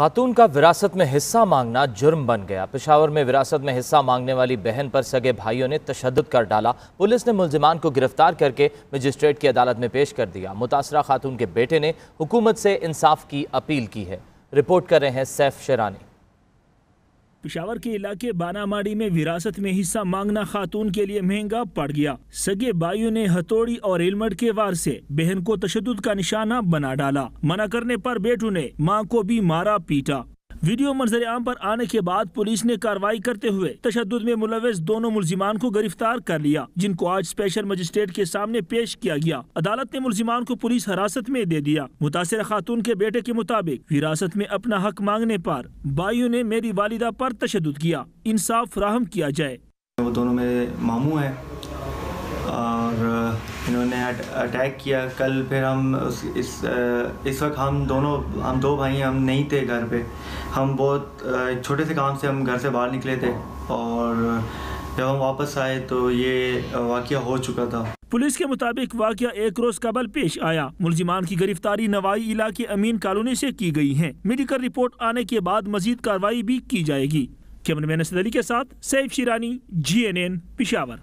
खातून का विरासत में हिस्सा मांगना जुर्म बन गया पिशावर में विरासत में हिस्सा मांगने वाली बहन पर सगे भाइयों ने तशद कर डाला पुलिस ने मुलजिमान को गिरफ्तार करके मजिस्ट्रेट की अदालत में पेश कर दिया मुतासरा खातून के बेटे ने हुकूमत से इंसाफ की अपील की है रिपोर्ट कर रहे हैं सैफ शेरानी पिशावर के इलाके बानामाड़ी में विरासत में हिस्सा मांगना खातून के लिए महंगा पड़ गया सगे भाइयों ने हथौड़ी और हेलमेट के वार से बहन को तशद का निशाना बना डाला मना करने पर बेटू ने माँ को भी मारा पीटा वीडियो मंजर आम आरोप आने के बाद पुलिस ने कार्रवाई करते हुए तशद में मुलविस दोनों मुलजिमान को गिरफ्तार कर लिया जिनको आज स्पेशल मजिस्ट्रेट के सामने पेश किया गया अदालत ने मुलजिमान को पुलिस हिरासत में दे दिया मुतासर खातून के बेटे के मुताबिक विरासत में अपना हक मांगने आरोप बायू ने मेरी वालिदा आरोप तशद किया इंसाफ फ्राहम किया जाए वो दोनों मेरे मामू हैं अटैक किया कल फिर हम उस इस इस वक्त हम दोनों हम दो भाई हम नहीं थे घर पे हम बहुत छोटे से काम से हम घर से बाहर निकले थे और जब हम वापस आए तो ये वाक़ हो चुका था पुलिस के मुताबिक वाक़ एक रोज कबल पेश आया मुलजिमान की गिरफ्तारी नवाई इलाके अमीन कॉलोनी से की गई है मेडिकल रिपोर्ट आने के बाद मजीद कार्रवाई भी की जाएगी कैमरा मैन के साथ Saif Shirani G N N Peshawar